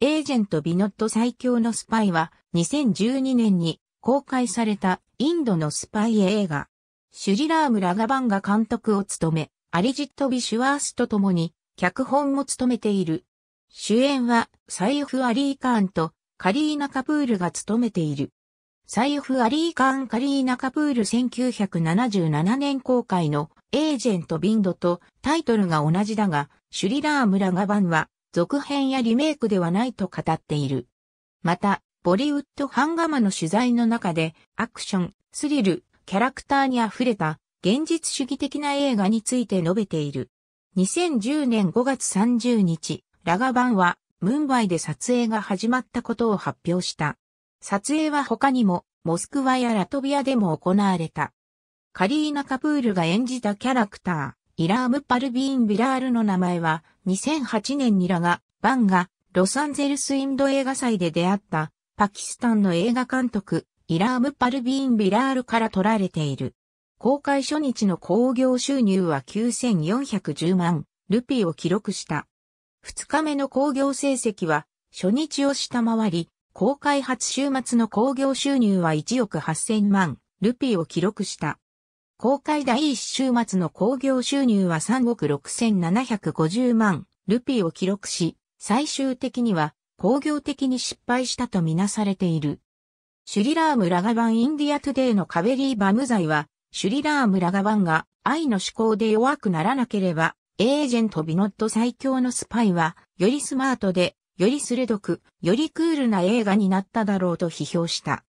エージェントビノット最強のスパイは2012年に公開されたインドのスパイ映画。シュリラーム・ラガバンが監督を務め、アリジット・ビ・シュワースと共に脚本も務めている。主演はサイフ・アリー・カーンとカリーナ・カプールが務めている。サイフ・アリー・カーン・カリーナ・カプール1977年公開のエージェント・ビンドとタイトルが同じだが、シュリラーム・ラガバンは続編やリメイクではないと語っている。また、ボリウッドハンガマの取材の中で、アクション、スリル、キャラクターに溢れた、現実主義的な映画について述べている。2010年5月30日、ラガバンは、ムンバイで撮影が始まったことを発表した。撮影は他にも、モスクワやラトビアでも行われた。カリーナ・カプールが演じたキャラクター。イラーム・パルビーン・ビラールの名前は、2008年にラガ、バンが、ロサンゼルスインド映画祭で出会った、パキスタンの映画監督、イラーム・パルビーン・ビラールから取られている。公開初日の興行収入は9410万、ルピーを記録した。2日目の興行成績は、初日を下回り、公開初週末の興行収入は1億8000万、ルピーを記録した。公開第1週末の興行収入は3億6750万ルピーを記録し、最終的には工業的に失敗したとみなされている。シュリラーム・ラガバン・インディア・トゥデイのカベリー・バム罪は、シュリラーム・ラガバンが愛の思考で弱くならなければ、エージェント・ビノット最強のスパイは、よりスマートで、より鋭く、よりクールな映画になっただろうと批評した。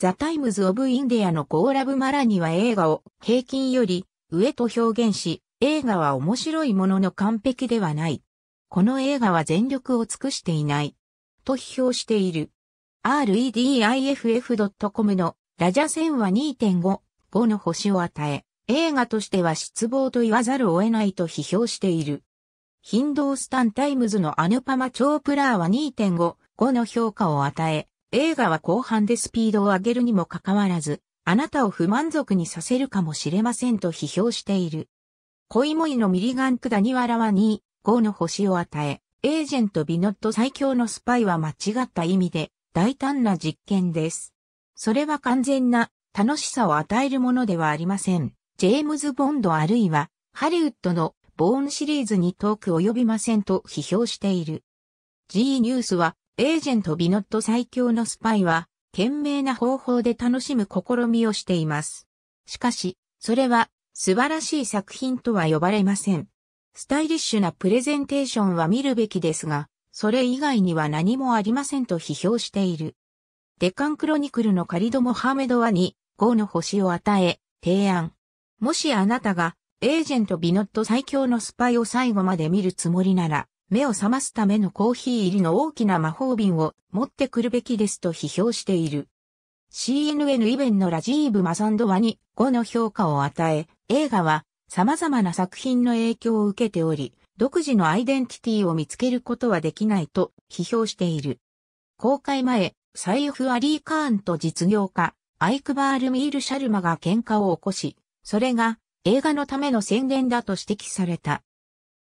ザ・タイムズ・オブ・インディアのコーラブ・マラニは映画を平均より上と表現し、映画は面白いものの完璧ではない。この映画は全力を尽くしていない。と批評している。rediff.com のラジャセンは2.5、5の星を与え、映画としては失望と言わざるを得ないと批評している。ヒンドースタンタイムズのアヌパマ・チョープラーは2.5、5の評価を与え、映画は後半でスピードを上げるにもかかわらず、あなたを不満足にさせるかもしれませんと批評している。恋もいのミリガン・クダニワラは2、5の星を与え、エージェント・ビノット最強のスパイは間違った意味で大胆な実験です。それは完全な楽しさを与えるものではありません。ジェームズ・ボンドあるいはハリウッドのボーンシリーズに遠く及びませんと批評している。G ニュースはエージェントビノット最強のスパイは、懸命な方法で楽しむ試みをしています。しかし、それは、素晴らしい作品とは呼ばれません。スタイリッシュなプレゼンテーションは見るべきですが、それ以外には何もありませんと批評している。デカンクロニクルのカリド・モハメドワに5の星を与え、提案。もしあなたが、エージェント・ビノット最強のスパイを最後まで見るつもりなら、目を覚ますためのコーヒー入りの大きな魔法瓶を持ってくるべきですと批評している。CNN イベンのラジーブ・マサンドワに5の評価を与え、映画は様々な作品の影響を受けており、独自のアイデンティティを見つけることはできないと批評している。公開前、サイフ・アリー・カーンと実業家、アイクバール・ミール・シャルマが喧嘩を起こし、それが映画のための宣伝だと指摘された。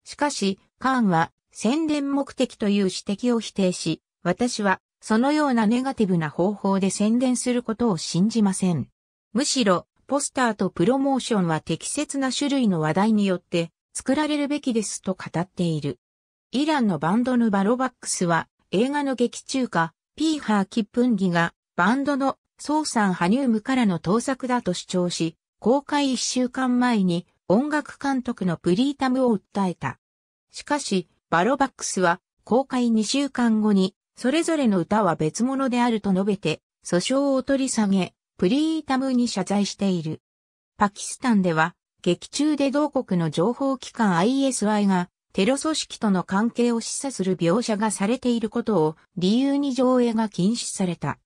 しかし、カーンは宣伝目的という指摘を否定し、私はそのようなネガティブな方法で宣伝することを信じません。むしろ、ポスターとプロモーションは適切な種類の話題によって作られるべきですと語っている。イランのバンドヌ・バロバックスは映画の劇中歌、ピーハー・キップンギがバンドのソーサン・ハニウムからの盗作だと主張し、公開1週間前に音楽監督のプリータムを訴えた。しかし、バロバックスは公開2週間後に、それぞれの歌は別物であると述べて、訴訟を取り下げ、プリータムに謝罪している。パキスタンでは、劇中で同国の情報機関 ISI が、テロ組織との関係を示唆する描写がされていることを理由に上映が禁止された。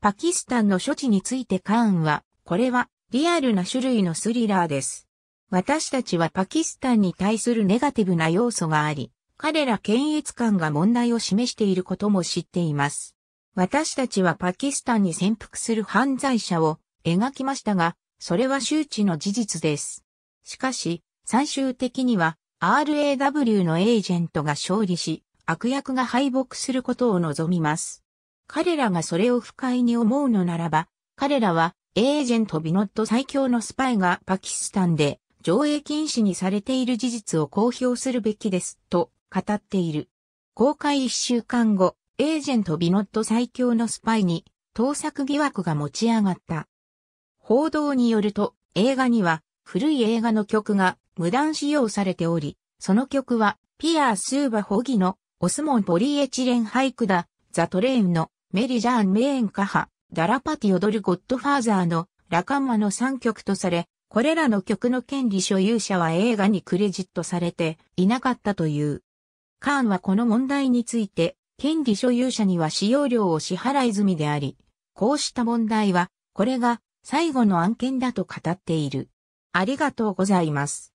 パキスタンの処置についてカーンは、これはリアルな種類のスリラーです。私たちはパキスタンに対するネガティブな要素があり、彼ら検閲官が問題を示していることも知っています。私たちはパキスタンに潜伏する犯罪者を描きましたが、それは周知の事実です。しかし、最終的には RAW のエージェントが勝利し、悪役が敗北することを望みます。彼らがそれを不快に思うのならば、彼らはエージェントビノット最強のスパイがパキスタンで上映禁止にされている事実を公表するべきです、と語っている。公開一週間後、エージェントビノット最強のスパイに、盗作疑惑が持ち上がった。報道によると、映画には、古い映画の曲が無断使用されており、その曲は、ピアー・スーバ・ホギの、オスモン・ポリエチレン・ハイクダ、ザ・トレインの、メリ・ジャーン・メーン・カハ、ダラパティ・オドル・ゴッドファーザーの、ラカンマの3曲とされ、これらの曲の権利所有者は映画にクレジットされていなかったという。カーンはこの問題について、権利所有者には使用料を支払い済みであり、こうした問題は、これが最後の案件だと語っている。ありがとうございます。